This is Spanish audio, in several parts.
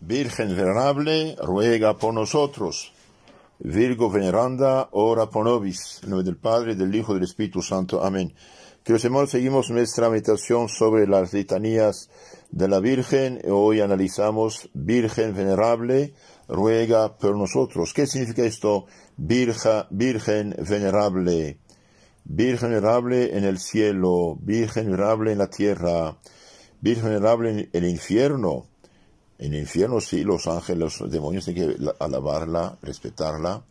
Virgen venerable, ruega por nosotros. Virgo veneranda, ora por nobis. En nombre del Padre, del Hijo y del Espíritu Santo. Amén. Queridos hermanos, seguimos nuestra meditación sobre las litanías de la Virgen. Hoy analizamos Virgen venerable, ruega por nosotros. ¿Qué significa esto? Virgen, venerable, Virgen venerable en el cielo, Virgen venerable en la tierra, Virgen venerable en el infierno. En el infierno sí, los ángeles, los demonios tienen que alabarla, respetarla.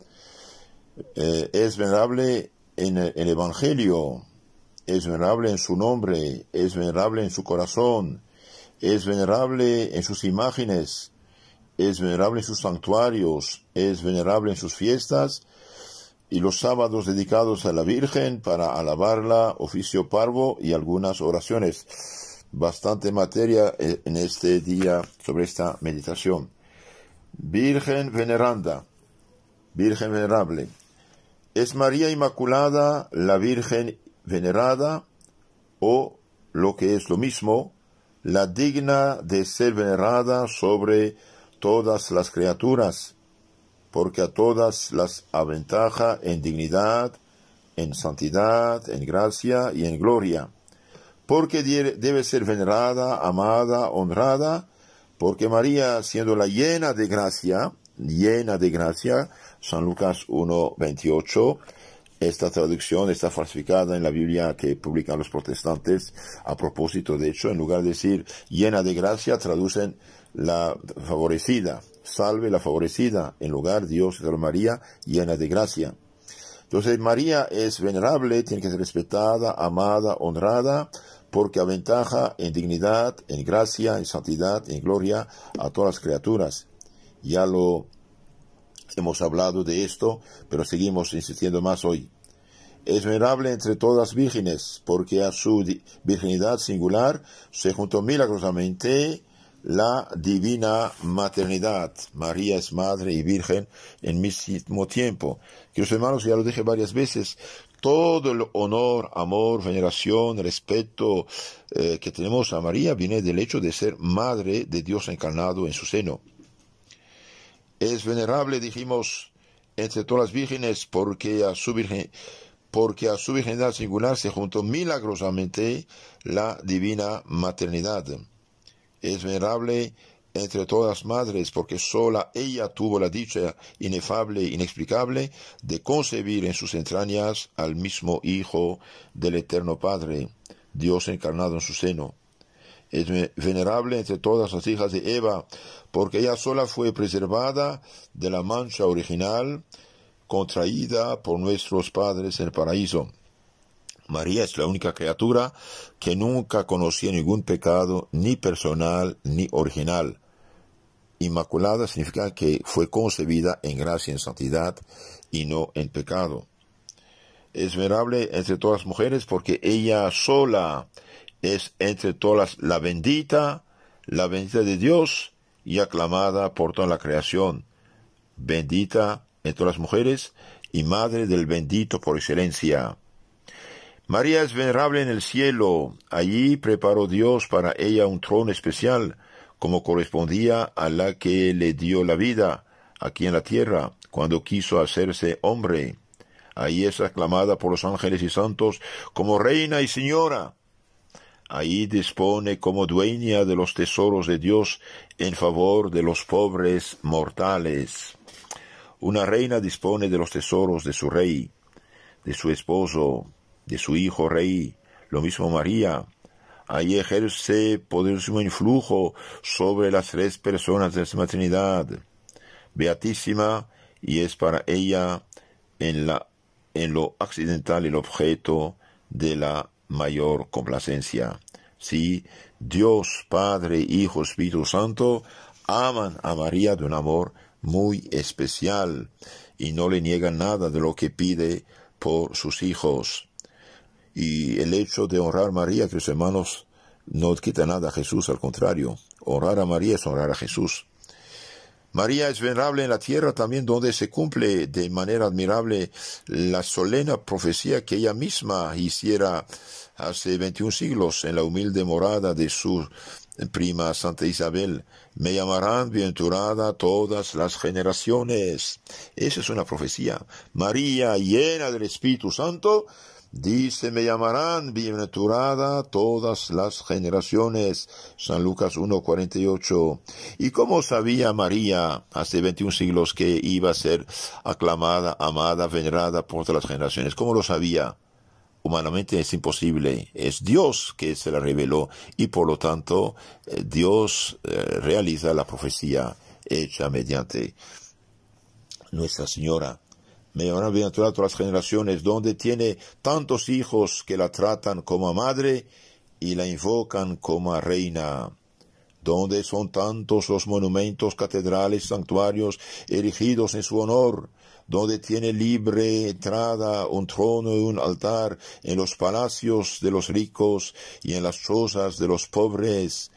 Eh, es venerable en el Evangelio, es venerable en su nombre, es venerable en su corazón, es venerable en sus imágenes, es venerable en sus santuarios, es venerable en sus fiestas, y los sábados dedicados a la Virgen para alabarla, oficio parvo y algunas oraciones. Bastante materia eh, en este día sobre esta meditación. Virgen veneranda, Virgen venerable. Es María Inmaculada la Virgen venerada o lo que es lo mismo, la digna de ser venerada sobre todas las criaturas, porque a todas las aventaja en dignidad, en santidad, en gracia y en gloria, porque debe ser venerada, amada, honrada, porque María, siendo la llena de gracia, llena de gracia, San Lucas 1.28, esta traducción está falsificada en la Biblia que publican los protestantes. A propósito, de hecho, en lugar de decir llena de gracia, traducen la favorecida, salve la favorecida, en lugar Dios de María, llena de gracia. Entonces María es venerable, tiene que ser respetada, amada, honrada, porque aventaja en dignidad, en gracia, en santidad, en gloria a todas las criaturas. Ya lo hemos hablado de esto, pero seguimos insistiendo más hoy. Es venerable entre todas las vírgenes, porque a su virginidad singular se juntó milagrosamente la divina maternidad. María es madre y virgen en mismo tiempo. Queridos hermanos, ya lo dije varias veces, todo el honor, amor, veneración, respeto eh, que tenemos a María viene del hecho de ser madre de Dios encarnado en su seno. Es venerable, dijimos, entre todas las vírgenes, porque a su virgen, porque a su virginidad singular se juntó milagrosamente la divina maternidad es venerable entre todas madres, porque sola ella tuvo la dicha inefable, inexplicable, de concebir en sus entrañas al mismo Hijo del Eterno Padre, Dios encarnado en su seno. Es venerable entre todas las hijas de Eva, porque ella sola fue preservada de la mancha original contraída por nuestros padres en el paraíso. María es la única criatura que nunca conocía ningún pecado, ni personal ni original. Inmaculada significa que fue concebida en gracia, y en santidad y no en pecado. Es venerable entre todas las mujeres porque ella sola es entre todas la bendita, la bendita de Dios y aclamada por toda la creación. Bendita entre todas las mujeres y madre del bendito por excelencia. María es venerable en el cielo. Allí preparó Dios para ella un trono especial, como correspondía a la que le dio la vida aquí en la tierra, cuando quiso hacerse hombre. Ahí es aclamada por los ángeles y santos como reina y señora. Ahí dispone como dueña de los tesoros de Dios en favor de los pobres mortales. Una reina dispone de los tesoros de su rey, de su esposo, de su Hijo Rey. Lo mismo María. Ahí ejerce poderísimo influjo sobre las tres personas de la maternidad, Beatísima y es para ella en, la, en lo accidental el objeto de la mayor complacencia. Si sí, Dios, Padre, Hijo, Espíritu Santo aman a María de un amor muy especial y no le niegan nada de lo que pide por sus hijos. Y el hecho de honrar a María, queridos hermanos, no quita nada a Jesús, al contrario, honrar a María es honrar a Jesús. María es venerable en la tierra también donde se cumple de manera admirable la solena profecía que ella misma hiciera hace 21 siglos en la humilde morada de su prima Santa Isabel. Me llamarán bienaventurada todas las generaciones. Esa es una profecía. María, llena del Espíritu Santo, Dice, me llamarán bienaventurada todas las generaciones. San Lucas 1.48. ¿Y cómo sabía María hace 21 siglos que iba a ser aclamada, amada, venerada por todas las generaciones? ¿Cómo lo sabía? Humanamente es imposible. Es Dios que se la reveló y por lo tanto eh, Dios eh, realiza la profecía hecha mediante Nuestra Señora me a todas las generaciones donde tiene tantos hijos que la tratan como madre y la invocan como reina, donde son tantos los monumentos, catedrales, santuarios erigidos en su honor, donde tiene libre entrada un trono y un altar en los palacios de los ricos y en las chozas de los pobres,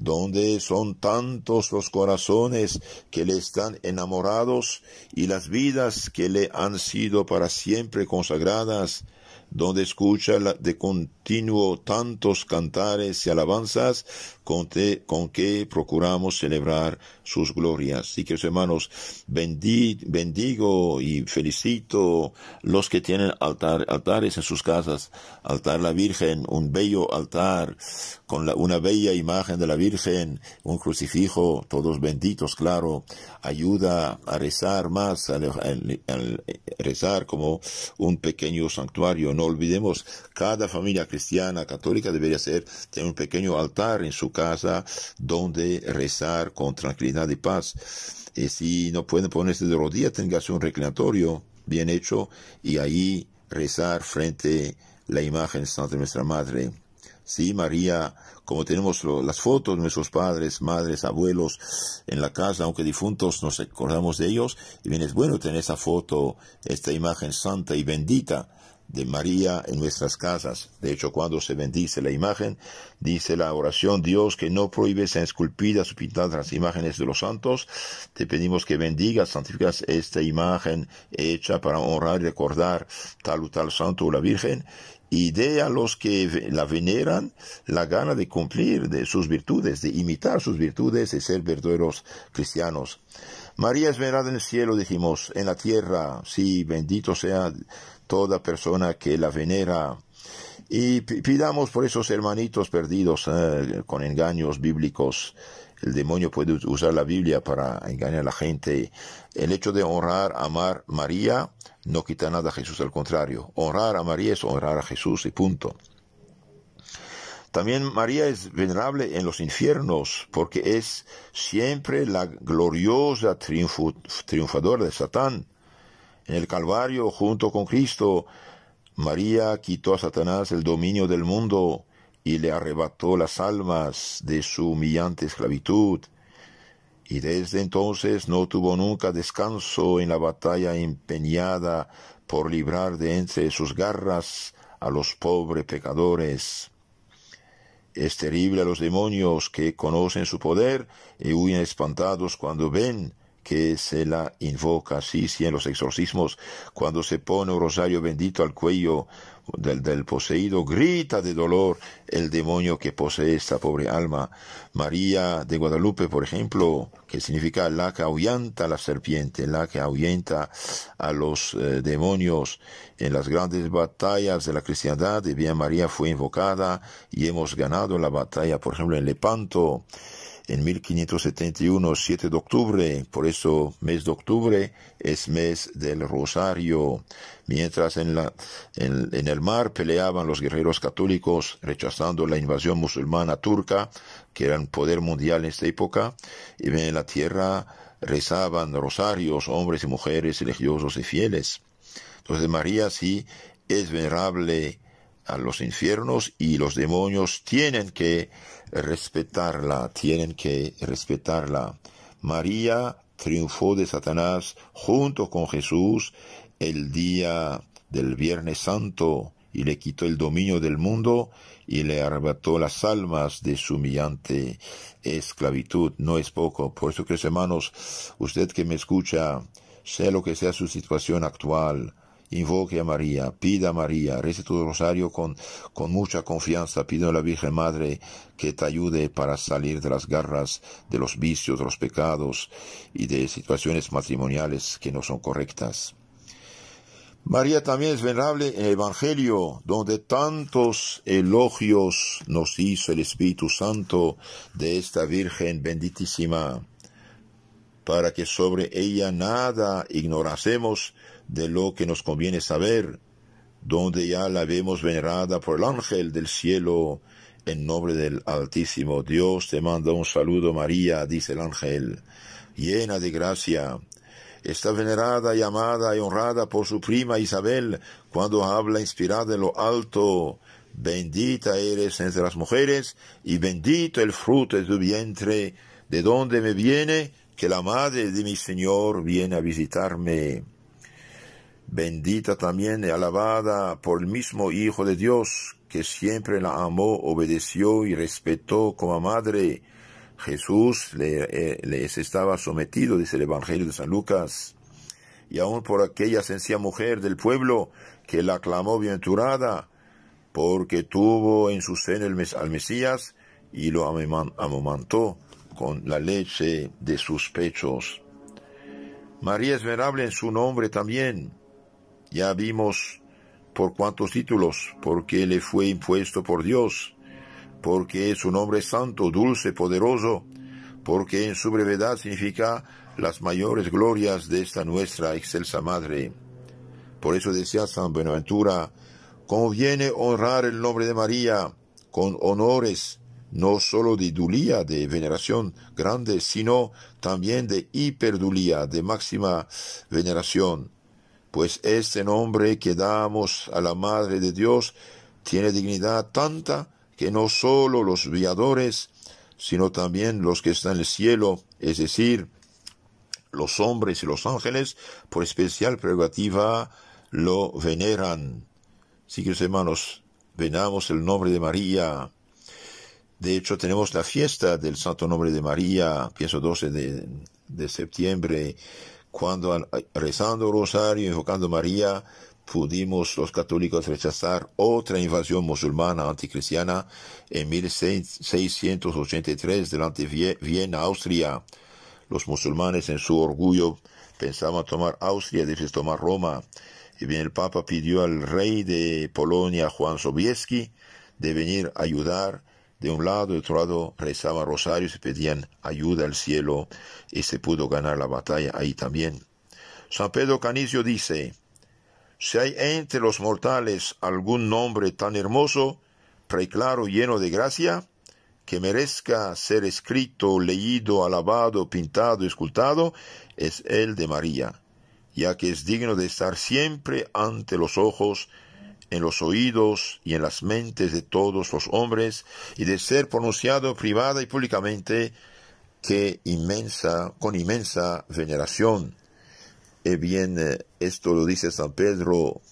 donde son tantos los corazones que le están enamorados y las vidas que le han sido para siempre consagradas, donde escucha de continuo tantos cantares y alabanzas con, con que procuramos celebrar sus glorias. Así que, hermanos, bendigo y felicito los que tienen altar, altares en sus casas, altar la Virgen, un bello altar con una bella imagen de la Virgen, un crucifijo, todos benditos, claro, ayuda a rezar más, a rezar como un pequeño santuario, no olvidemos, cada familia cristiana católica debería ser, tener un pequeño altar en su casa donde rezar con tranquilidad y paz. Y eh, si no pueden ponerse de rodillas, tengas un reclinatorio bien hecho y ahí rezar frente a la imagen santa de nuestra Madre. Sí, María, como tenemos las fotos de nuestros padres, madres, abuelos en la casa, aunque difuntos, nos acordamos de ellos, y bien es bueno tener esa foto, esta imagen santa y bendita de María en nuestras casas. De hecho, cuando se bendice la imagen, dice la oración, Dios, que no prohíbes en esculpidas o pintadas las imágenes de los santos, te pedimos que bendigas, santificas esta imagen hecha para honrar y recordar tal o tal santo o la Virgen, y dé a los que la veneran la gana de cumplir de sus virtudes, de imitar sus virtudes de ser verdaderos cristianos. María es venerada en el cielo, dijimos, en la tierra, sí, bendito sea toda persona que la venera. Y pidamos por esos hermanitos perdidos eh, con engaños bíblicos. El demonio puede usar la Biblia para engañar a la gente. El hecho de honrar, amar María no quita nada a Jesús, al contrario. Honrar a María es honrar a Jesús y punto. También María es venerable en los infiernos porque es siempre la gloriosa triunfadora de Satán. En el Calvario, junto con Cristo, María quitó a Satanás el dominio del mundo y le arrebató las almas de su humillante esclavitud. Y desde entonces no tuvo nunca descanso en la batalla empeñada por librar de entre sus garras a los pobres pecadores. Es terrible a los demonios que conocen su poder y huyen espantados cuando ven que se la invoca. Así, si en los exorcismos, cuando se pone un rosario bendito al cuello del, del, poseído, grita de dolor el demonio que posee esta pobre alma. María de Guadalupe, por ejemplo, que significa la que ahuyenta a la serpiente, la que ahuyenta a los eh, demonios en las grandes batallas de la cristiandad, bien María fue invocada y hemos ganado la batalla, por ejemplo, en Lepanto en 1571, 7 de octubre, por eso mes de octubre es mes del rosario. Mientras en, la, en, el mar peleaban los guerreros católicos rechazando la invasión musulmana turca, que era un poder mundial en esta época, y en la tierra rezaban rosarios hombres y mujeres religiosos y fieles. Entonces María sí es venerable los infiernos y los demonios tienen que respetarla, tienen que respetarla. María triunfó de Satanás junto con Jesús el día del Viernes Santo y le quitó el dominio del mundo y le arrebató las almas de su humillante esclavitud. No es poco. Por eso, queridos hermanos, usted que me escucha, sea lo que sea su situación actual, invoque a María, pida a María, rece tu rosario con, con mucha confianza, Pido a la Virgen Madre que te ayude para salir de las garras, de los vicios, de los pecados y de situaciones matrimoniales que no son correctas. María también es venerable en el Evangelio, donde tantos elogios nos hizo el Espíritu Santo de esta Virgen benditísima, para que sobre ella nada ignorásemos de lo que nos conviene saber, donde ya la vemos venerada por el ángel del cielo, en nombre del Altísimo Dios te manda un saludo María, dice el ángel, llena de gracia. Está venerada y amada y honrada por su prima Isabel cuando habla inspirada en lo alto. Bendita eres entre las mujeres y bendito el fruto de tu vientre, de donde me viene que la madre de mi Señor viene a visitarme bendita también y alabada por el mismo Hijo de Dios, que siempre la amó, obedeció y respetó como madre. Jesús eh, les estaba sometido, dice el Evangelio de San Lucas. Y aún por aquella sencilla mujer del pueblo que la aclamó bienaventurada, porque tuvo en su seno al Mesías y lo amamantó con la leche de sus pechos. María es venerable en su nombre también, ya vimos por cuántos títulos, porque le fue impuesto por Dios, porque es un hombre santo, dulce, poderoso, porque en su brevedad significa las mayores glorias de esta nuestra excelsa Madre. Por eso decía San Buenaventura, conviene honrar el nombre de María con honores no sólo de dulía, de veneración grande, sino también de hiperdulía, de máxima veneración pues este nombre que damos a la Madre de Dios tiene dignidad tanta que no sólo los viadores, sino también los que están en el cielo, es decir, los hombres y los ángeles, por especial prerrogativa, lo veneran. sí que, hermanos, venamos el nombre de María. De hecho, tenemos la fiesta del Santo Nombre de María, pienso 12 de, de septiembre, cuando rezando rosario, invocando María, pudimos los católicos rechazar otra invasión musulmana anticristiana en 1683 delante Viena, Austria. Los musulmanes en su orgullo pensaban tomar Austria, después tomar Roma. Y bien el Papa pidió al rey de Polonia, Juan Sobieski, de venir a ayudar de un lado y otro lado rezaban rosarios y pedían ayuda al cielo y se pudo ganar la batalla ahí también. San Pedro Canicio dice, si hay entre los mortales algún nombre tan hermoso, preclaro lleno de gracia, que merezca ser escrito, leído, alabado, pintado, escultado, es el de María, ya que es digno de estar siempre ante los ojos en los oídos y en las mentes de todos los hombres y de ser pronunciado privada y públicamente que inmensa, con inmensa veneración. ...y eh, bien, eh, esto lo dice San Pedro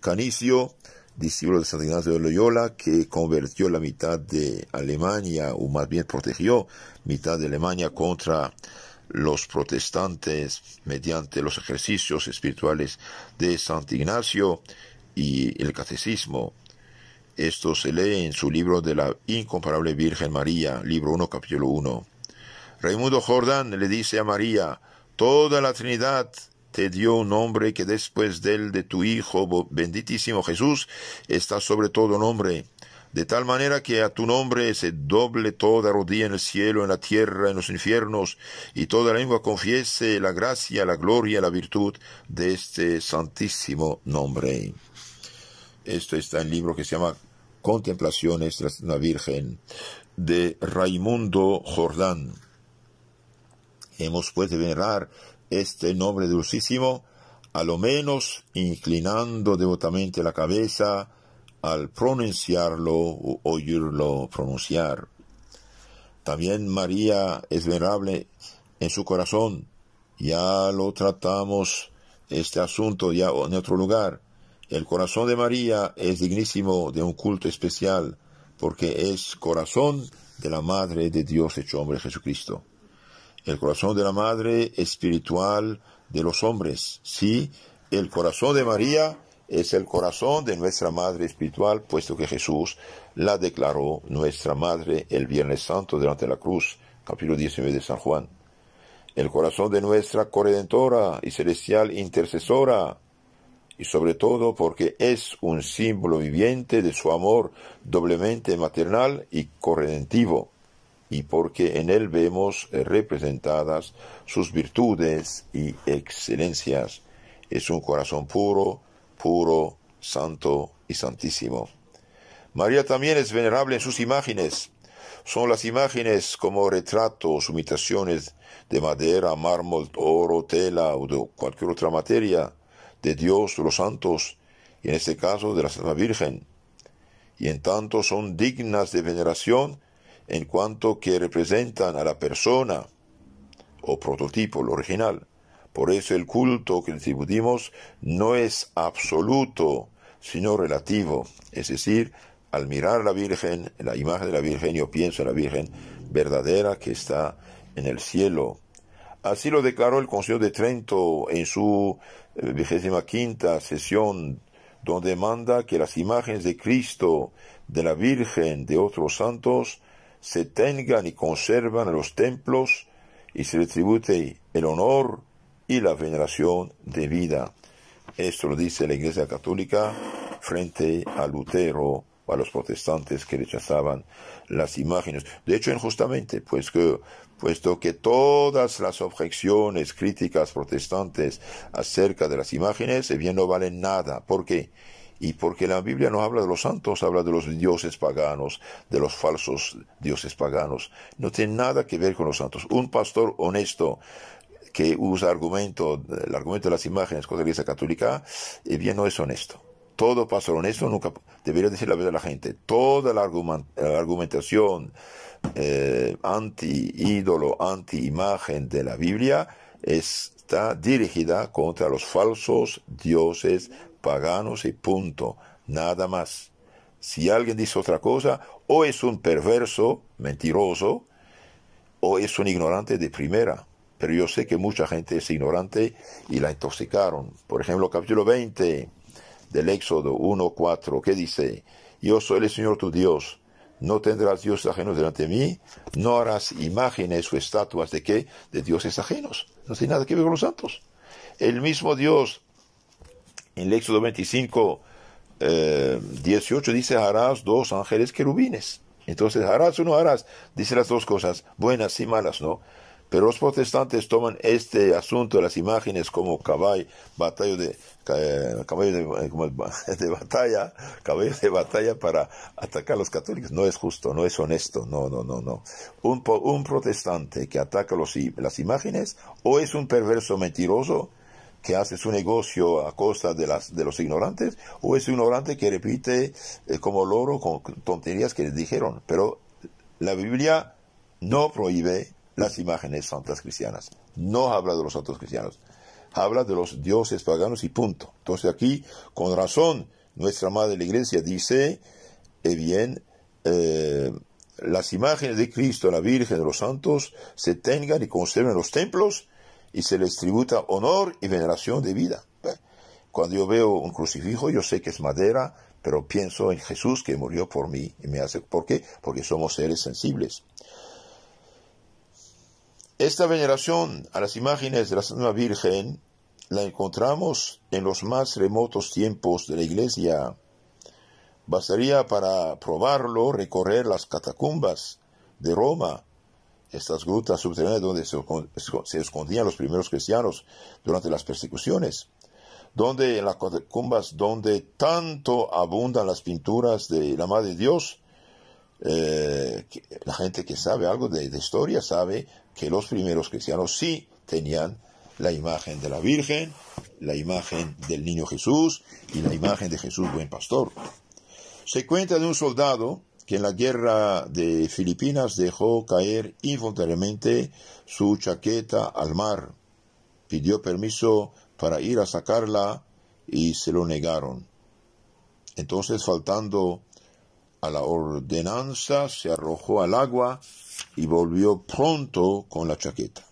Canicio, discípulo de San Ignacio de Loyola, que convirtió la mitad de Alemania, o más bien protegió mitad de Alemania contra los protestantes mediante los ejercicios espirituales de San Ignacio y el catecismo. Esto se lee en su libro de la incomparable Virgen María, libro 1, capítulo 1. Raimundo Jordán le dice a María, Toda la Trinidad te dio un nombre que después del de tu Hijo, benditísimo Jesús, está sobre todo nombre, de tal manera que a tu nombre se doble toda rodilla en el cielo, en la tierra, en los infiernos, y toda lengua confiese la gracia, la gloria, la virtud de este santísimo nombre. Esto está en el libro que se llama Contemplaciones tras la Virgen de Raimundo Jordán. Hemos pues de venerar este nombre dulcísimo, a lo menos inclinando devotamente la cabeza al pronunciarlo o oírlo pronunciar. También María es venerable en su corazón. Ya lo tratamos este asunto ya en otro lugar. El corazón de María es dignísimo de un culto especial porque es corazón de la Madre de Dios hecho hombre Jesucristo. El corazón de la Madre espiritual de los hombres. Sí, el corazón de María es el corazón de nuestra Madre espiritual, puesto que Jesús la declaró nuestra Madre el Viernes Santo delante de la cruz, capítulo 19 de San Juan. El corazón de nuestra corredentora y celestial intercesora y sobre todo porque es un símbolo viviente de su amor doblemente maternal y corredentivo, y porque en él vemos eh, representadas sus virtudes y excelencias. Es un corazón puro, puro, santo y santísimo. María también es venerable en sus imágenes. Son las imágenes como retratos, imitaciones de madera, mármol, oro, tela o de cualquier otra materia de Dios, los santos, y en este caso de la Santa Virgen, y en tanto son dignas de veneración en cuanto que representan a la persona o prototipo, lo original. Por eso el culto que distribuimos no es absoluto, sino relativo, es decir, al mirar a la Virgen, la imagen de la Virgen, yo pienso en la Virgen verdadera que está en el cielo. Así lo declaró el Concilio de Trento en su vigésima quinta sesión donde manda que las imágenes de Cristo, de la Virgen, de otros santos, se tengan y conservan en los templos y se le tribute el honor y la veneración de vida. Esto lo dice la Iglesia Católica frente a Lutero a los protestantes que rechazaban las imágenes. De hecho, injustamente, pues que puesto que todas las objeciones críticas protestantes acerca de las imágenes eh, bien no valen nada. ¿Por qué? Y porque la Biblia no habla de los santos, habla de los dioses paganos, de los falsos dioses paganos. No tiene nada que ver con los santos. Un pastor honesto que usa argumento, el argumento de las imágenes con la Iglesia Católica, eh, bien no es honesto todo pastor eso nunca, debería decir la verdad a la gente, toda la, eh, argumentación eh, anti-ídolo, anti-imagen de la Biblia está dirigida contra los falsos dioses paganos y punto, nada más. Si alguien dice otra cosa, o es un perverso, mentiroso, o es un ignorante de primera. Pero yo sé que mucha gente es ignorante y la intoxicaron. Por ejemplo, capítulo 20, del Éxodo 1.4, que dice, Yo soy el Señor tu Dios, no tendrás dioses ajenos delante de mí, no harás imágenes o estatuas de qué, de dioses ajenos. No tiene nada que ver con los santos. El mismo Dios, en el Éxodo 25, eh, dice, harás dos ángeles querubines. Entonces, harás o no harás, dice las dos cosas, buenas y malas, ¿no? Pero los protestantes toman este asunto de las imágenes como caballo, batalla de, eh, de, batalla, de batalla para atacar a los católicos. No es justo, no es honesto, no, no, no, no. Un, un protestante que ataca los, las imágenes o es un perverso mentiroso que hace su negocio a costa de, las, de los ignorantes, o es un ignorante que repite eh, como loro con tonterías que les dijeron. Pero la Biblia no prohíbe las imágenes santas cristianas. No habla de los santos cristianos. Habla de los dioses paganos y punto. Entonces aquí, con razón, nuestra madre la iglesia dice, eh bien, eh, las imágenes de Cristo, la Virgen, de los santos, se tengan y conserven en los templos y se les tributa honor y veneración de vida. Cuando yo veo un crucifijo, yo sé que es madera, pero pienso en Jesús que murió por mí y me hace. ¿Por qué? Porque somos seres sensibles. Esta veneración a las imágenes de la Santa Virgen la encontramos en los más remotos tiempos de la Iglesia. Bastaría para probarlo recorrer las catacumbas de Roma, estas grutas subterráneas donde se escondían los primeros cristianos durante las persecuciones, donde en las catacumbas donde tanto abundan las pinturas de la Madre de Dios, eh, la gente que sabe algo de, de historia sabe que los primeros cristianos sí tenían la imagen de la Virgen, la imagen del niño Jesús y la imagen de Jesús buen pastor. Se cuenta de un soldado que en la guerra de Filipinas dejó caer involuntariamente su chaqueta al mar. Pidió permiso para ir a sacarla y se lo negaron. Entonces, faltando a la ordenanza, se arrojó al agua y volvió pronto con la chaqueta.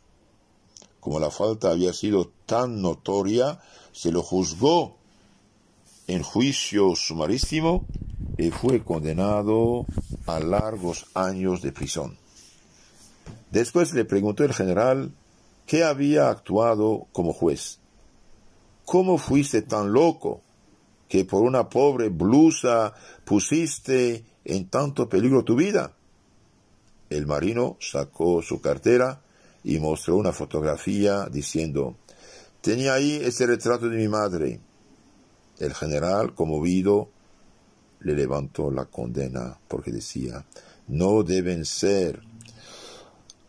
Como la falta había sido tan notoria, se lo juzgó en juicio sumarísimo y fue condenado a largos años de prisión. Después le preguntó el general qué había actuado como juez. ¿Cómo fuiste tan loco que por una pobre blusa pusiste en tanto peligro tu vida? El marino sacó su cartera y mostró una fotografía diciendo Tenía ahí ese retrato de mi madre. El general, conmovido, le levantó la condena porque decía No deben ser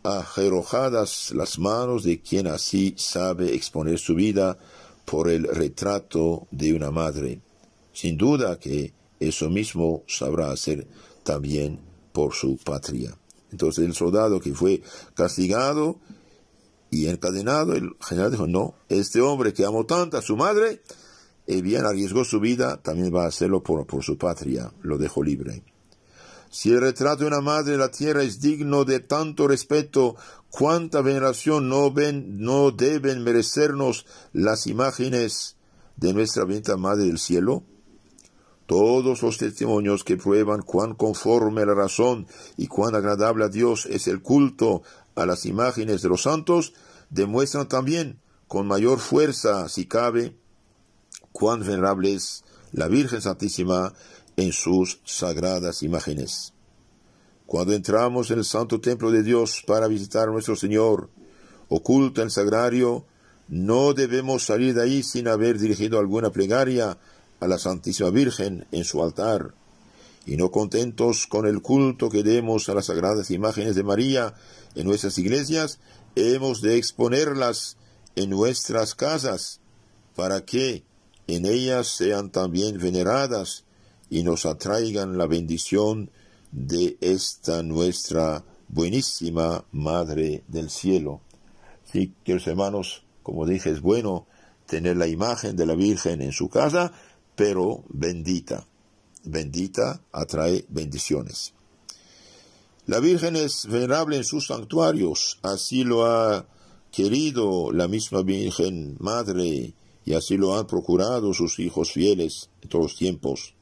ajerojadas las manos de quien así sabe exponer su vida por el retrato de una madre. Sin duda que eso mismo sabrá hacer también por su patria. Entonces el soldado que fue castigado y encadenado, el general dijo, no, este hombre que amó tanto a su madre, y eh, bien arriesgó su vida, también va a hacerlo por, su patria, lo dejó libre. Si el retrato de una madre de la tierra es digno de tanto respeto, cuánta veneración no, ven, no deben merecernos las imágenes de nuestra bendita madre del cielo todos los testimonios que prueban cuán conforme a la razón y cuán agradable a Dios es el culto a las imágenes de los santos, demuestran también con mayor fuerza, si cabe, cuán venerable es la Virgen Santísima en sus sagradas imágenes. Cuando entramos en el santo templo de Dios para visitar a nuestro Señor, oculto en el sagrario, no debemos salir de ahí sin haber dirigido alguna plegaria a la Santísima Virgen en su altar, y no contentos con el culto que demos a las sagradas imágenes de María en nuestras iglesias, hemos de exponerlas en nuestras casas, para que en ellas sean también veneradas y nos atraigan la bendición de esta nuestra buenísima Madre del Cielo. Sí, queridos hermanos, como dije, es bueno tener la imagen de la Virgen en su casa, pero bendita. Bendita atrae bendiciones. La Virgen es venerable en sus santuarios, así lo ha querido la misma Virgen Madre y así lo han procurado sus hijos fieles en todos los tiempos.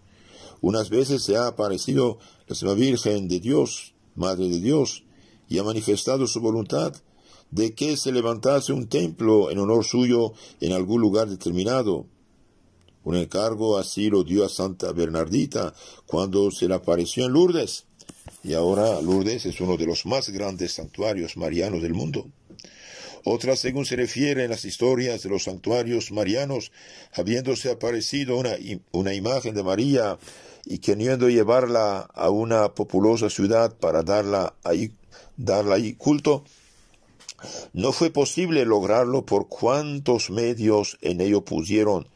Unas veces se ha aparecido la misma Virgen de Dios, Madre de Dios, y ha manifestado su voluntad de que se levantase un templo en honor suyo en algún lugar determinado, un encargo así lo dio a Santa Bernardita cuando se le apareció en Lourdes. Y ahora Lourdes es uno de los más grandes santuarios marianos del mundo. Otra, según se refiere en las historias de los santuarios marianos, habiéndose aparecido una, imagen de María y queriendo llevarla a una populosa ciudad para darla ahí, darla ahí culto, no fue posible lograrlo por cuantos medios en ello pusieron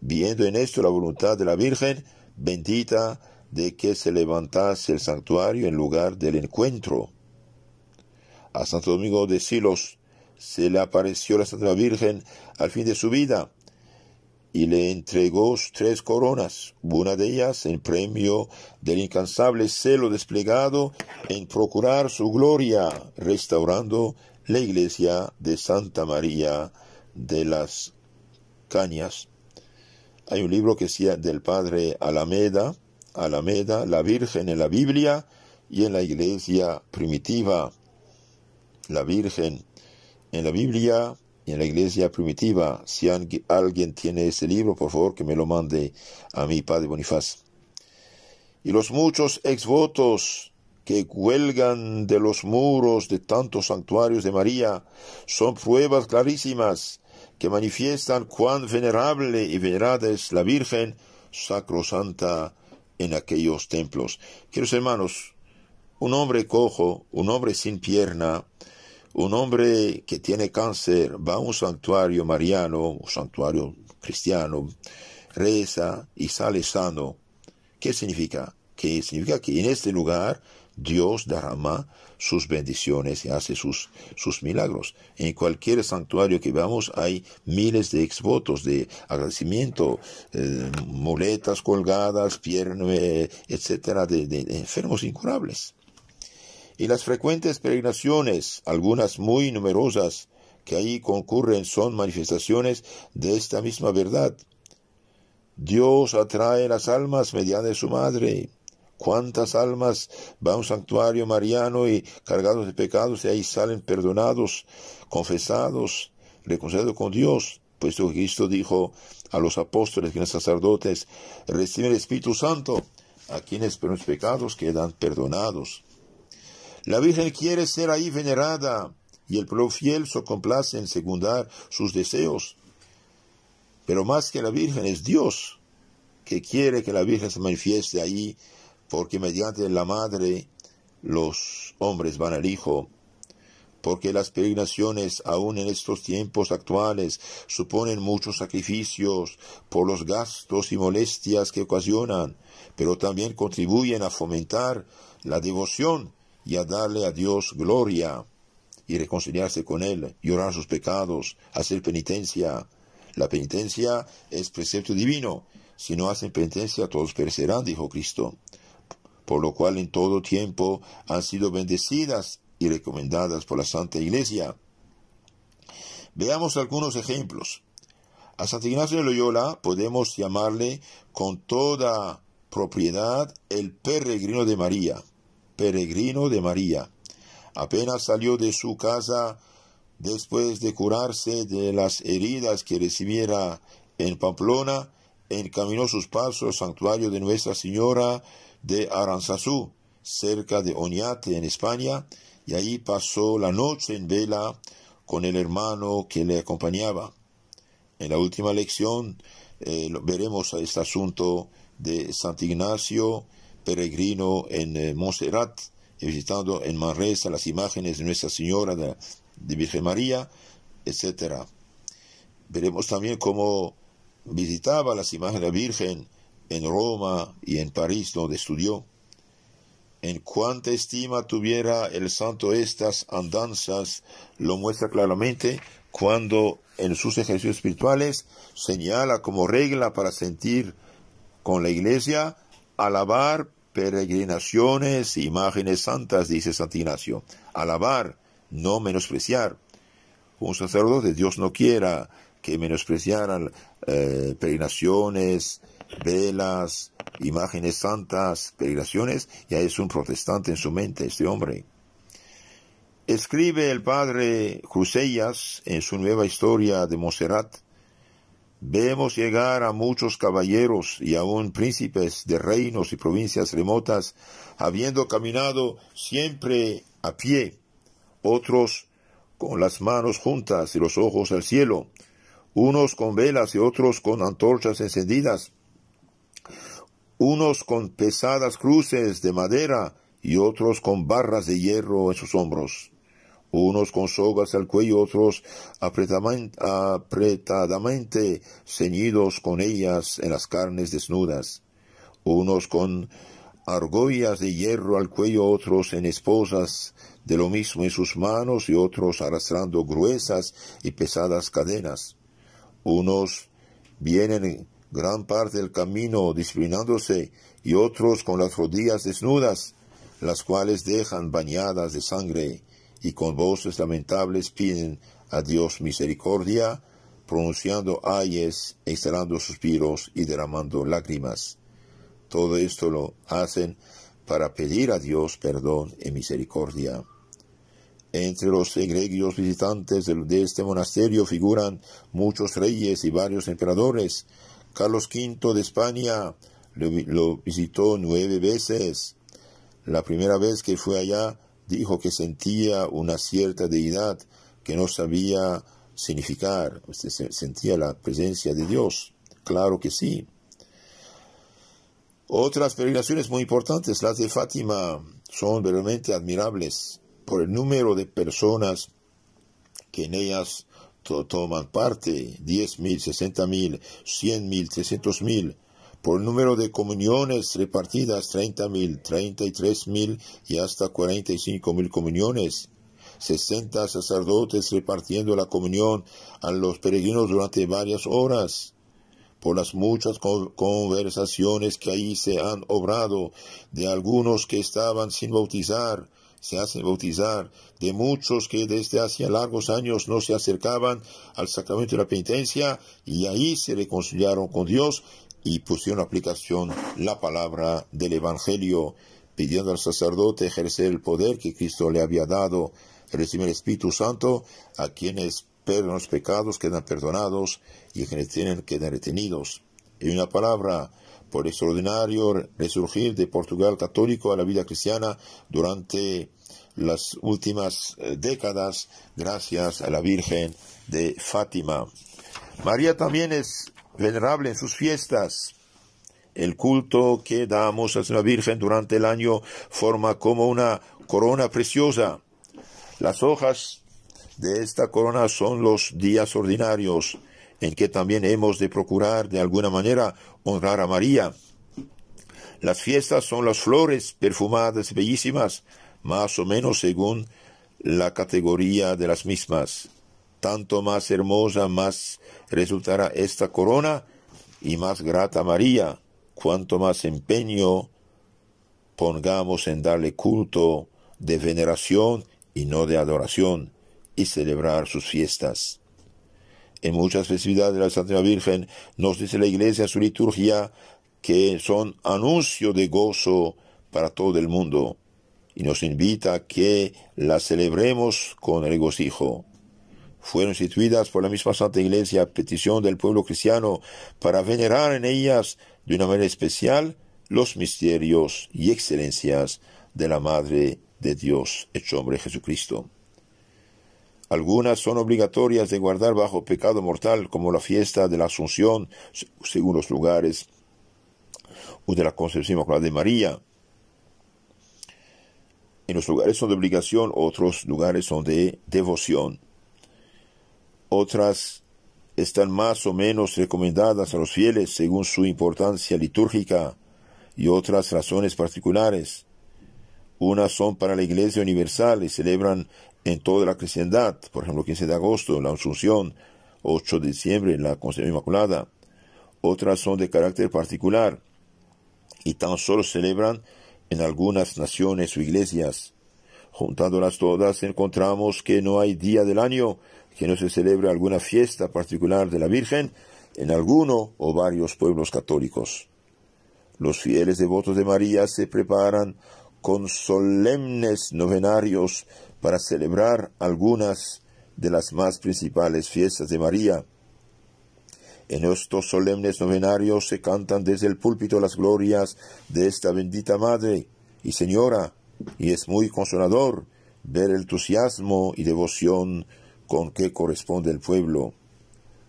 viendo en esto la voluntad de la Virgen, bendita de que se levantase el santuario en lugar del encuentro. A Santo Domingo de Silos se le apareció la Santa Virgen al fin de su vida y le entregó tres coronas, una de ellas en premio del incansable celo desplegado en procurar su gloria, restaurando la iglesia de Santa María de las Cañas. Hay un libro que sea del padre Alameda, Alameda, la Virgen en la Biblia y en la iglesia primitiva. La Virgen en la Biblia y en la iglesia primitiva. Si alguien tiene ese libro, por favor que me lo mande a mi padre Bonifaz. Y los muchos exvotos que cuelgan de los muros de tantos santuarios de María son pruebas clarísimas que manifiestan cuán venerable y venerada es la Virgen sacrosanta en aquellos templos. Queridos hermanos, un hombre cojo, un hombre sin pierna, un hombre que tiene cáncer va a un santuario mariano, un santuario cristiano, reza y sale sano. ¿Qué significa? Que significa que en este lugar Dios derrama sus bendiciones y hace sus, sus milagros. En cualquier santuario que vamos hay miles de exvotos de agradecimiento, eh, muletas colgadas, piernas, etcétera, de, de enfermos incurables. Y las frecuentes peregrinaciones, algunas muy numerosas, que ahí concurren son manifestaciones de esta misma verdad. Dios atrae las almas mediante su madre cuántas almas van a un santuario mariano y cargados de pecados y ahí salen perdonados, confesados, reconciliados con Dios, Pues que Cristo dijo a los apóstoles y a los sacerdotes, reciben el Espíritu Santo a quienes por los pecados quedan perdonados. La Virgen quiere ser ahí venerada y el pueblo fiel se complace en secundar sus deseos. Pero más que la Virgen es Dios, que quiere que la Virgen se manifieste ahí porque mediante la madre los hombres van al Hijo, porque las peregrinaciones aún en estos tiempos actuales suponen muchos sacrificios por los gastos y molestias que ocasionan, pero también contribuyen a fomentar la devoción y a darle a Dios gloria y reconciliarse con Él, llorar sus pecados, hacer penitencia. La penitencia es precepto divino. Si no hacen penitencia, todos perecerán, dijo Cristo por lo cual en todo tiempo han sido bendecidas y recomendadas por la Santa Iglesia. Veamos algunos ejemplos. A San Ignacio de Loyola podemos llamarle con toda propiedad el peregrino de María. Peregrino de María. Apenas salió de su casa después de curarse de las heridas que recibiera en Pamplona, encaminó sus pasos al santuario de Nuestra Señora de Aranzazú, cerca de Oñate, en España, y ahí pasó la noche en vela con el hermano que le acompañaba. En la última lección eh, veremos este asunto de Sant Ignacio, peregrino en eh, Montserrat, visitando en Manresa las imágenes de Nuestra Señora de, de Virgen María, etc. Veremos también cómo visitaba las imágenes de la Virgen en Roma y en París donde estudió. En cuánta estima tuviera el santo estas andanzas, lo muestra claramente cuando en sus ejercicios espirituales señala como regla para sentir con la iglesia alabar peregrinaciones, e imágenes santas, dice santo Ignacio. Alabar, no menospreciar. Un sacerdote, Dios no quiera que menospreciaran eh, peregrinaciones, Velas, imágenes santas, peregrinaciones, ya es un protestante en su mente este hombre. Escribe el padre Crucellas en su nueva historia de Monserrat. vemos llegar a muchos caballeros y aún príncipes de reinos y provincias remotas, habiendo caminado siempre a pie, otros con las manos juntas y los ojos al cielo, unos con velas y otros con antorchas encendidas, unos con pesadas cruces de madera y otros con barras de hierro en sus hombros, unos con sogas al cuello, otros apretadamente ceñidos con ellas en las carnes desnudas, unos con argollas de hierro al cuello, otros en esposas de lo mismo en sus manos y otros arrastrando gruesas y pesadas cadenas. Unos vienen gran parte del camino disciplinándose y otros con las rodillas desnudas, las cuales dejan bañadas de sangre y con voces lamentables piden a Dios misericordia, pronunciando ayes, exhalando suspiros y derramando lágrimas. Todo esto lo hacen para pedir a Dios perdón y misericordia. Entre los egregios visitantes de este monasterio figuran muchos reyes y varios emperadores, Carlos V de España lo, visitó nueve veces. La primera vez que fue allá dijo que sentía una cierta deidad que no sabía significar. Pues, sentía la presencia de Dios. Claro que sí. Otras peregrinaciones muy importantes, las de Fátima, son verdaderamente admirables por el número de personas que en ellas toman parte, 10.000, 60.000, 100.000, 300.000, por el número de comuniones repartidas, 30.000, 33.000 y hasta 45.000 comuniones. 60 sacerdotes repartiendo la comunión a los peregrinos durante varias horas por las muchas conversaciones que ahí se han obrado de algunos que estaban sin bautizar, se hacen bautizar, de muchos que desde hacía largos años no se acercaban al sacramento de la penitencia y ahí se reconciliaron con Dios y pusieron en aplicación la palabra del Evangelio, pidiendo al sacerdote ejercer el poder que Cristo le había dado, recibir el Espíritu Santo, a quienes perdonan los pecados quedan perdonados y quienes tienen quedan retenidos. En una palabra, por extraordinario resurgir de Portugal católico a la vida cristiana durante las últimas eh, décadas gracias a la Virgen de Fátima. María también es venerable en sus fiestas. El culto que damos a la Virgen durante el año forma como una corona preciosa. Las hojas de esta corona son los días ordinarios, en que también hemos de procurar de alguna manera honrar a María. Las fiestas son las flores perfumadas, bellísimas, más o menos según la categoría de las mismas. Tanto más hermosa más resultará esta corona y más grata María, cuanto más empeño pongamos en darle culto de veneración y no de adoración, y celebrar sus fiestas. En muchas festividades de la Santa Virgen nos dice la Iglesia en su liturgia que son anuncio de gozo para todo el mundo y nos invita a que la celebremos con regocijo. Fueron instituidas por la misma Santa Iglesia a petición del pueblo cristiano para venerar en ellas de una manera especial los misterios y excelencias de la Madre de Dios, hecho hombre Jesucristo. Algunas son obligatorias de guardar bajo pecado mortal, como la fiesta de la Asunción, según los lugares, o de la Concepción la de María, en los lugares son de obligación, otros lugares son de devoción. Otras están más o menos recomendadas a los fieles según su importancia litúrgica y otras razones particulares. Unas son para la Iglesia Universal y celebran en toda la cristiandad, por ejemplo, 15 de agosto, la Asunción, 8 de diciembre, la Concepción Inmaculada. Otras son de carácter particular y tan solo celebran en algunas naciones o iglesias, juntándolas todas, encontramos que no hay día del año que no se celebre alguna fiesta particular de la Virgen en alguno o varios pueblos católicos. Los fieles devotos de María se preparan con solemnes novenarios para celebrar algunas de las más principales fiestas de María, en estos solemnes novenarios se cantan desde el púlpito las glorias de esta bendita Madre y Señora, y es muy consolador ver el entusiasmo y devoción con que corresponde el pueblo.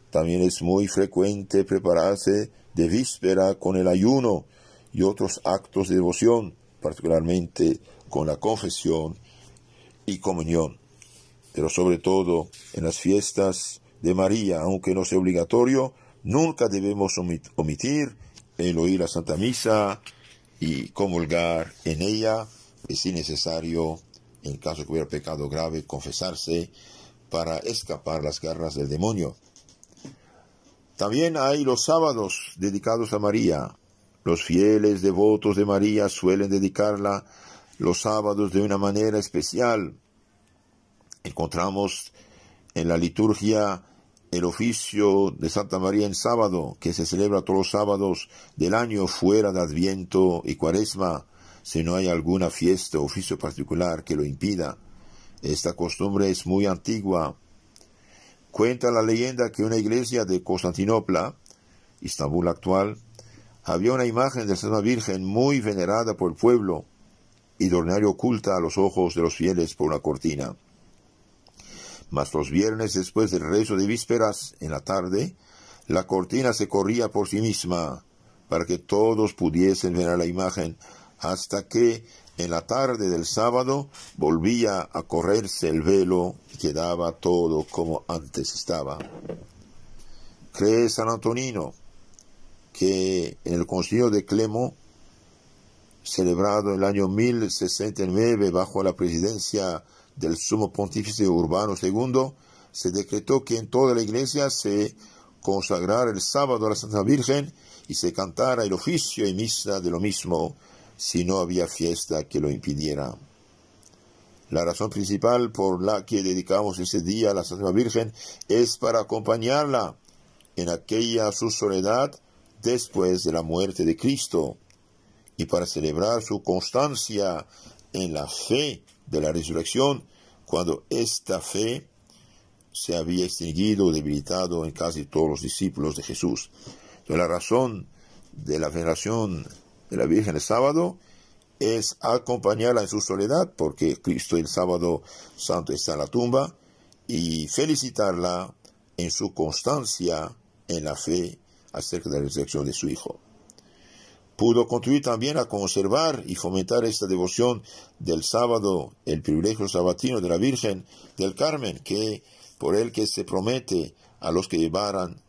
También es muy frecuente prepararse de víspera con el ayuno y otros actos de devoción, particularmente con la confesión y comunión. Pero sobre todo en las fiestas de María, aunque no sea obligatorio, Nunca debemos omitir el oír la Santa Misa y comulgar en ella, Es si necesario, en caso que hubiera pecado grave, confesarse para escapar las garras del demonio. También hay los sábados dedicados a María. Los fieles devotos de María suelen dedicarla los sábados de una manera especial. Encontramos en la liturgia el oficio de Santa María en sábado, que se celebra todos los sábados del año fuera de Adviento y Cuaresma, si no hay alguna fiesta o oficio particular que lo impida. Esta costumbre es muy antigua. Cuenta la leyenda que una iglesia de Constantinopla, Istambul actual, había una imagen de Santa Virgen muy venerada por el pueblo y de oculta a los ojos de los fieles por una cortina. Mas los viernes después del rezo de vísperas en la tarde, la cortina se corría por sí misma para que todos pudiesen ver a la imagen, hasta que en la tarde del sábado volvía a correrse el velo y quedaba todo como antes estaba. Cree San Antonino que en el concilio de Clemo, celebrado en el año 1069 bajo la presidencia del sumo pontífice Urbano II, se decretó que en toda la iglesia se consagrara el sábado a la Santa Virgen y se cantara el oficio y misa de lo mismo si no había fiesta que lo impidiera. La razón principal por la que dedicamos ese día a la Santa Virgen es para acompañarla en aquella su soledad después de la muerte de Cristo y para celebrar su constancia en la fe de la resurrección, cuando esta fe se había extinguido o debilitado en casi todos los discípulos de Jesús. la razón de la veneración de la Virgen el sábado es acompañarla en su soledad, porque Cristo el sábado santo está en la tumba, y felicitarla en su constancia en la fe acerca de la resurrección de su Hijo pudo contribuir también a conservar y fomentar esta devoción del sábado, el privilegio sabatino de la Virgen del Carmen, que por el que se promete a los que llevaran,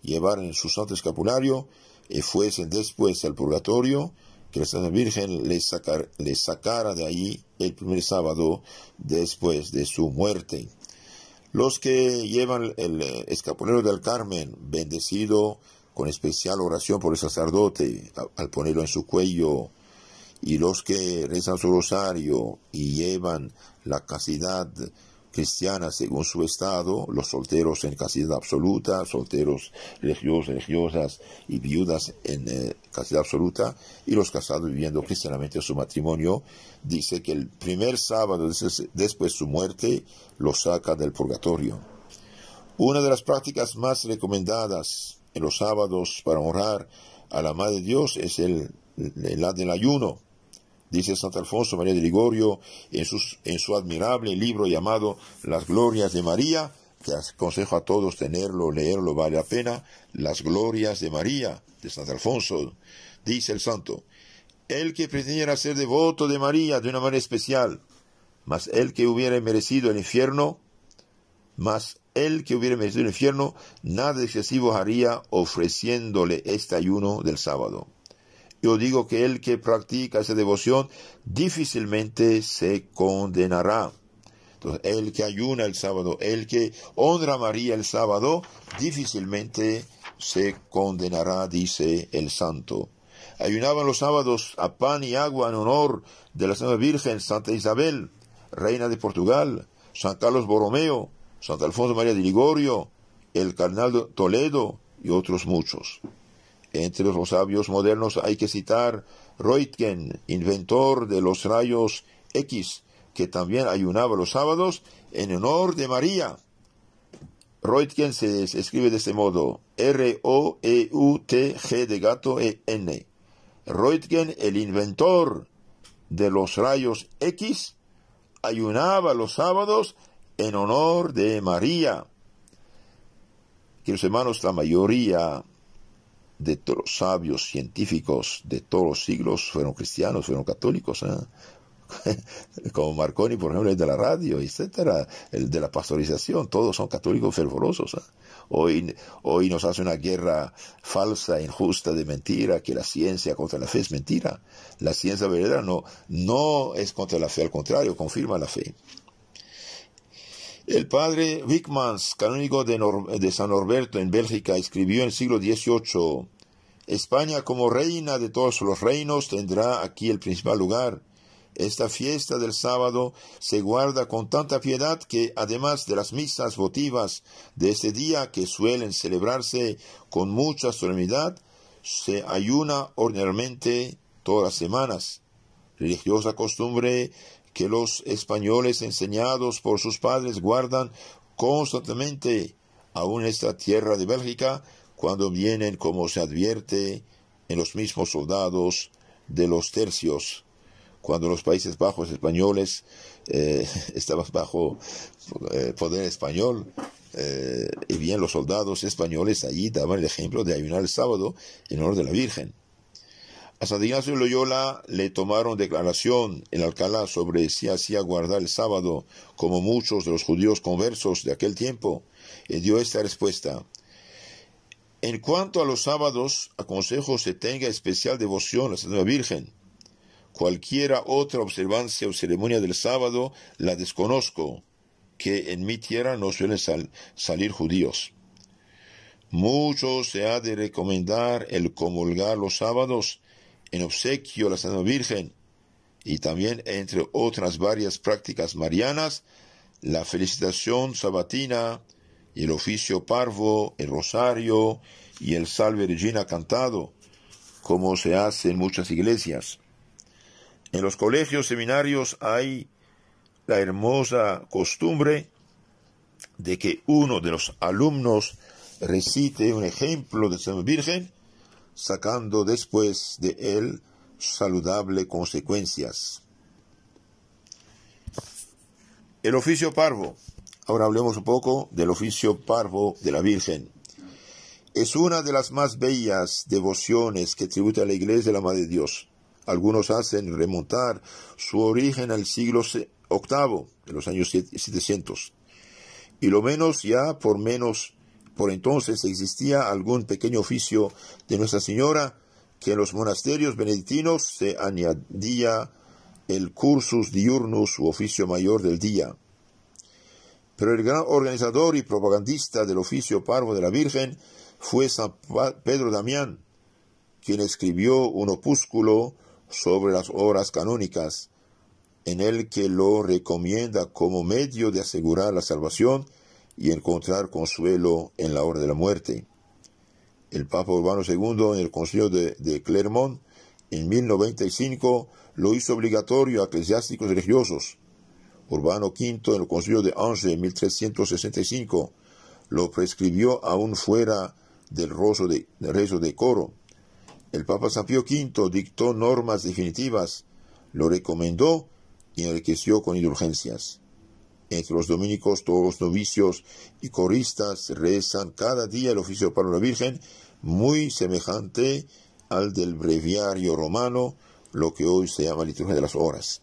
su santo escapulario y eh, fuesen después al purgatorio, que la Santa Virgen les, les sacara de ahí el primer sábado después de su muerte. Los que llevan el eh, escapulario del Carmen, bendecido, con especial oración por el sacerdote al ponerlo en su cuello, y los que rezan su rosario y llevan la casidad cristiana según su estado, los solteros en casidad absoluta, solteros religiosos, religiosas y viudas en eh, casidad absoluta, y los casados viviendo cristianamente su matrimonio, dice que el primer sábado después de su muerte lo saca del purgatorio. Una de las prácticas más recomendadas en los sábados para honrar a la Madre de Dios es el, el del ayuno. Dice Santo Alfonso María de Ligorio en, en su admirable libro llamado Las Glorias de María, que aconsejo a todos tenerlo, leerlo, vale la pena, Las Glorias de María, de Santo Alfonso, dice el santo, el que pretendiera ser devoto de María de una manera especial, mas el que hubiera merecido el infierno, más el que hubiera merecido el infierno, nada excesivo haría ofreciéndole este ayuno del sábado. Yo digo que el que practica esa devoción difícilmente se condenará. Entonces, el que ayuna el sábado, el que honra a María el sábado, difícilmente se condenará, dice el santo. Ayunaban los sábados a pan y agua en honor de la Santa Virgen Santa Isabel, reina de Portugal, San Carlos Borromeo, ...Santa Alfonso María de Ligorio, el carnal Toledo y otros muchos. Entre los sabios modernos hay que citar ...Reutgen, inventor de los rayos X, que también ayunaba los sábados en honor de María. ...Reutgen se escribe de este modo, R-O-E-U-T-G de gato E-N. Roitgen, el inventor de los rayos X, ayunaba los sábados en honor de María. Que los hermanos, la mayoría de los sabios científicos de todos los siglos fueron cristianos, fueron católicos. ¿eh? Como Marconi, por ejemplo, el de la radio, etcétera, el de la pastorización, todos son católicos fervorosos. ¿eh? Hoy, nos hace una guerra falsa, injusta, de mentira, que la ciencia contra la fe es mentira. La ciencia verdadera no es contra la fe, al contrario, confirma la fe. El padre Wickmans, canónigo de, de San Norberto en Bélgica, escribió en el siglo XVIII, España como reina de todos los reinos tendrá aquí el principal lugar. Esta fiesta del sábado se guarda con tanta piedad que, además de las misas votivas de este día que suelen celebrarse con mucha solemnidad, se ayuna ordinariamente todas las semanas. Religiosa costumbre que los españoles enseñados por sus padres guardan constantemente aún esta tierra de Bélgica cuando vienen, como se advierte en los mismos soldados de los tercios, cuando los Países Bajos españoles eh, estaban bajo eh, poder español, eh, y bien los soldados españoles allí daban el ejemplo de ayunar el sábado en honor de la Virgen. A de Loyola le tomaron declaración en Alcalá sobre si hacía guardar el sábado, como muchos de los judíos conversos de aquel tiempo, y dio esta respuesta. En cuanto a los sábados, aconsejo se tenga especial devoción a la Santa Virgen. Cualquiera otra observancia o ceremonia del sábado la desconozco, que en mi tierra no suelen salir judíos. Mucho se ha de recomendar el comulgar los sábados, en obsequio a la Santa Virgen y también entre otras varias prácticas marianas, la felicitación sabatina el oficio parvo, el rosario y el salve regina cantado, como se hace en muchas iglesias. En los colegios seminarios hay la hermosa costumbre de que uno de los alumnos recite un ejemplo de Santa Virgen sacando después de él saludables consecuencias. El oficio parvo. Ahora hablemos un poco del oficio parvo de la Virgen. Es una de las más bellas devociones que tributa a la Iglesia de la Madre de Dios. Algunos hacen remontar su origen al siglo VIII, de los años 700, y lo menos ya por menos por entonces existía algún pequeño oficio de Nuestra Señora que en los monasterios benedictinos se añadía el cursus diurnus u oficio mayor del día. Pero el gran organizador y propagandista del oficio parvo de la Virgen fue San Pedro Damián, quien escribió un opúsculo sobre las obras canónicas, en el que lo recomienda como medio de asegurar la salvación y encontrar consuelo en la hora de la muerte. El Papa Urbano II en el Concilio de, Clermont en 1095 lo hizo obligatorio a eclesiásticos religiosos. Urbano V en el Concilio de Anse en 1365 lo prescribió aún fuera del rezo de, rezo de coro. El Papa San Pío V dictó normas definitivas, lo recomendó y enriqueció con indulgencias entre los dominicos todos los novicios y coristas rezan cada día el oficio para la Virgen, muy semejante al del breviario romano, lo que hoy se llama liturgia de las horas.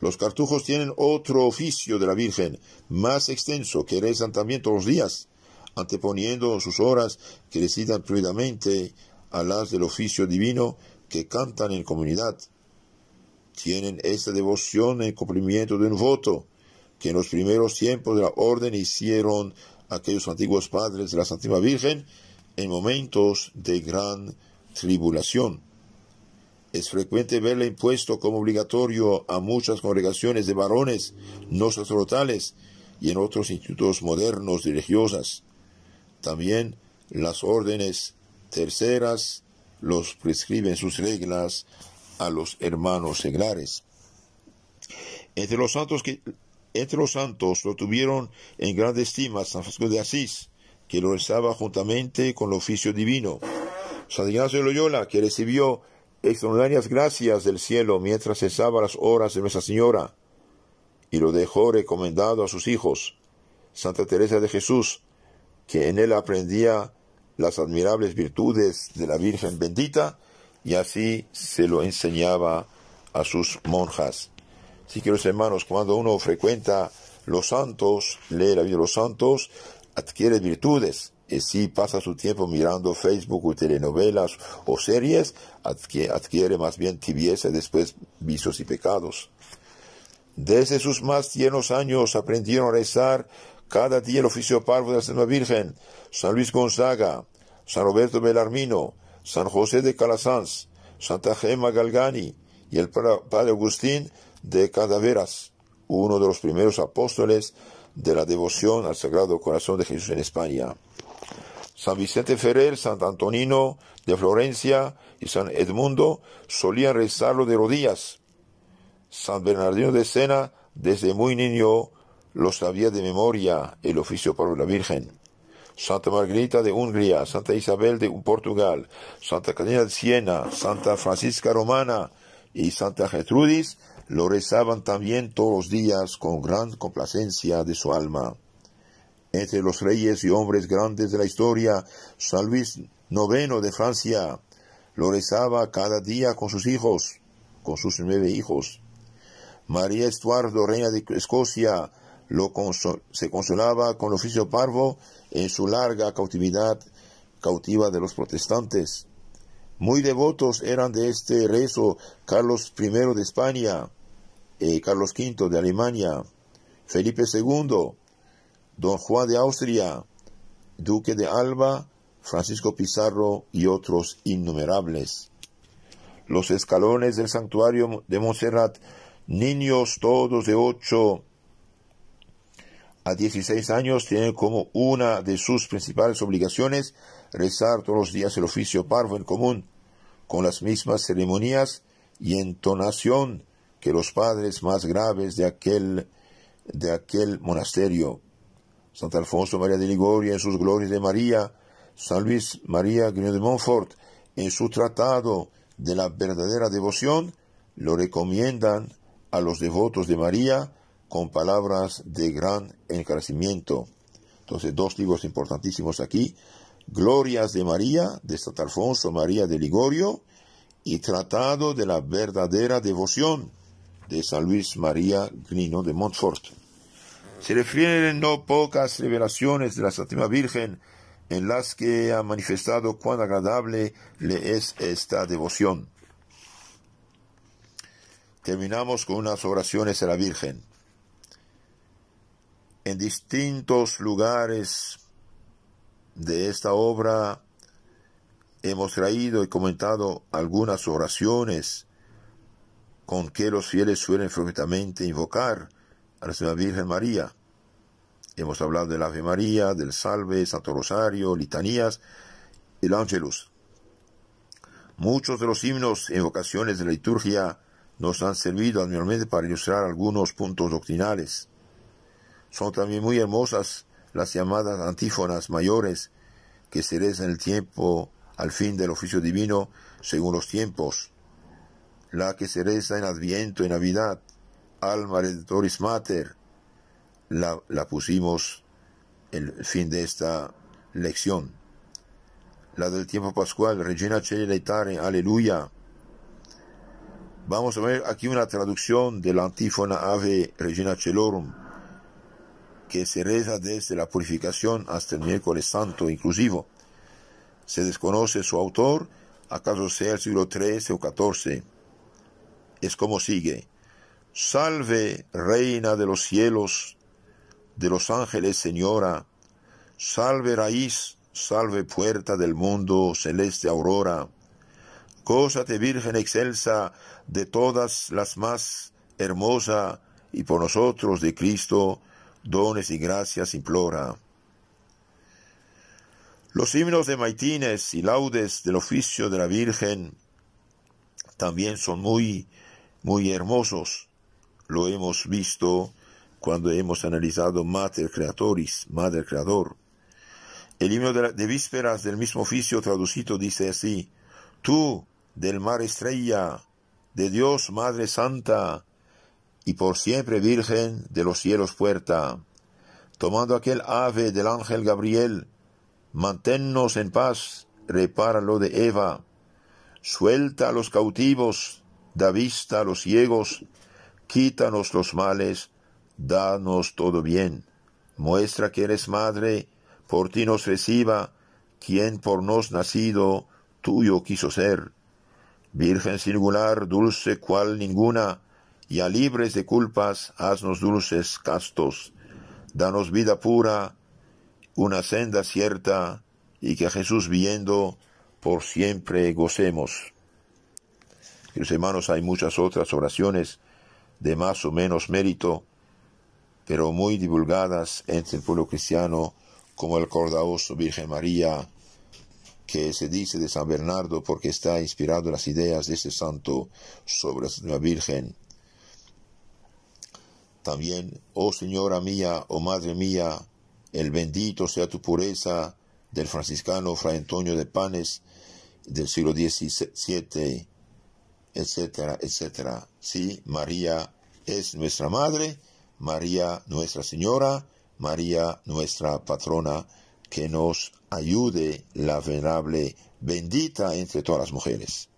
Los cartujos tienen otro oficio de la Virgen, más extenso, que rezan también todos los días, anteponiendo sus horas que recitan fluidamente a las del oficio divino que cantan en comunidad. Tienen esta devoción en cumplimiento de un voto, en los primeros tiempos de la orden hicieron aquellos antiguos padres de la Santísima Virgen en momentos de gran tribulación. Es frecuente verle impuesto como obligatorio a muchas congregaciones de varones no sacerdotales y en otros institutos modernos y religiosas. También las órdenes terceras los prescriben sus reglas a los hermanos seglares. Entre los santos que entre los santos lo tuvieron en grande estima San Francisco de Asís, que lo rezaba juntamente con el oficio divino. San Ignacio de Loyola, que recibió extraordinarias gracias del cielo mientras cesaba las horas de Nuestra Señora, y lo dejó recomendado a sus hijos. Santa Teresa de Jesús, que en él aprendía las admirables virtudes de la Virgen bendita, y así se lo enseñaba a sus monjas. Así que los hermanos, cuando uno frecuenta los santos, lee la vida de los santos, adquiere virtudes. Y si pasa su tiempo mirando Facebook o telenovelas o series, adquiere más bien tibieza después vicios y pecados. Desde sus más tiernos años aprendieron a rezar cada día el oficio parvo de la Santa Virgen, San Luis Gonzaga, San Roberto Belarmino, San José de Calasanz, Santa Gema Galgani y el Padre Agustín de Cadaveras, uno de los primeros apóstoles de la devoción al Sagrado Corazón de Jesús en España. San Vicente Ferrer, San Antonino de Florencia y San Edmundo solían rezarlo de rodillas. San Bernardino de Sena, desde muy niño, lo sabía de memoria el oficio para la Virgen. Santa Margarita de Hungría, Santa Isabel de Portugal, Santa Catalina de Siena, Santa Francisca Romana y Santa Gertrudis lo rezaban también todos los días con gran complacencia de su alma. Entre los reyes y hombres grandes de la historia, San Luis IX de Francia lo rezaba cada día con sus hijos, con sus nueve hijos. María Estuardo, reina de Escocia, lo se consolaba con el oficio parvo en su larga cautividad cautiva de los protestantes. Muy devotos eran de este rezo Carlos I de España, eh, Carlos V de Alemania, Felipe II, Don Juan de Austria, Duque de Alba, Francisco Pizarro y otros innumerables. Los escalones del santuario de Montserrat, niños todos de 8 a 16 años, tienen como una de sus principales obligaciones rezar todos los días el oficio parvo en común, con las mismas ceremonias y entonación que los padres más graves de aquel, de aquel monasterio. Santa Alfonso María de Ligorio en sus Glorias de María, San Luis María Grignion de Montfort en su Tratado de la Verdadera Devoción, lo recomiendan a los devotos de María con palabras de gran encarecimiento. Entonces, dos libros importantísimos aquí, Glorias de María, de Santa Alfonso María de Ligorio, y Tratado de la Verdadera Devoción, de San Luis María Grino de Montfort. Se refieren no pocas revelaciones de la Santísima Virgen en las que ha manifestado cuán agradable le es esta devoción. Terminamos con unas oraciones a la Virgen. En distintos lugares de esta obra hemos traído y comentado algunas oraciones con que los fieles suelen frecuentemente invocar a la Virgen María. Hemos hablado del Ave María, del Salve, Santo Rosario, litanías, el Ángelus. Muchos de los himnos e invocaciones de la liturgia nos han servido anualmente para ilustrar algunos puntos doctrinales. Son también muy hermosas las llamadas antífonas mayores que se en el tiempo al fin del oficio divino según los tiempos la que se reza en Adviento, y Navidad, Alma Redentoris Mater, la, la pusimos el fin de esta lección. La del tiempo pascual, Regina en Aleluya. Vamos a ver aquí una traducción de la antífona Ave Regina Celorum, que se reza desde la purificación hasta el miércoles santo inclusivo. Se desconoce su autor, acaso sea el siglo XIII o XIV es como sigue. Salve, reina de los cielos, de los ángeles, señora. Salve raíz, salve puerta del mundo, celeste aurora. Gózate, Virgen excelsa, de todas las más hermosa, y por nosotros de Cristo, dones y gracias implora. Los himnos de maitines y laudes del oficio de la Virgen también son muy muy hermosos. Lo hemos visto cuando hemos analizado Mater Creatoris, Madre Creador. El himno de, vísperas del mismo oficio traducido dice así, Tú, del mar estrella, de Dios Madre Santa, y por siempre Virgen de los cielos puerta, tomando aquel ave del ángel Gabriel, manténnos en paz, repáralo de Eva, suelta a los cautivos, da vista a los ciegos, quítanos los males, danos todo bien. Muestra que eres madre, por ti nos reciba, quien por nos nacido, tuyo quiso ser. Virgen singular, dulce cual ninguna, y a libres de culpas, haznos dulces, castos. Danos vida pura, una senda cierta, y que Jesús viendo, por siempre gocemos. Queridos hermanos, hay muchas otras oraciones de más o menos mérito, pero muy divulgadas entre el pueblo cristiano, como el cordaoso Virgen María, que se dice de San Bernardo porque está inspirado en las ideas de este santo sobre la Virgen. También, oh Señora mía, oh Madre mía, el bendito sea tu pureza del franciscano Fray Antonio de Panes del siglo XVII etcétera, etcétera. Sí, María es nuestra madre, María nuestra señora, María nuestra patrona, que nos ayude la venerable, bendita entre todas las mujeres.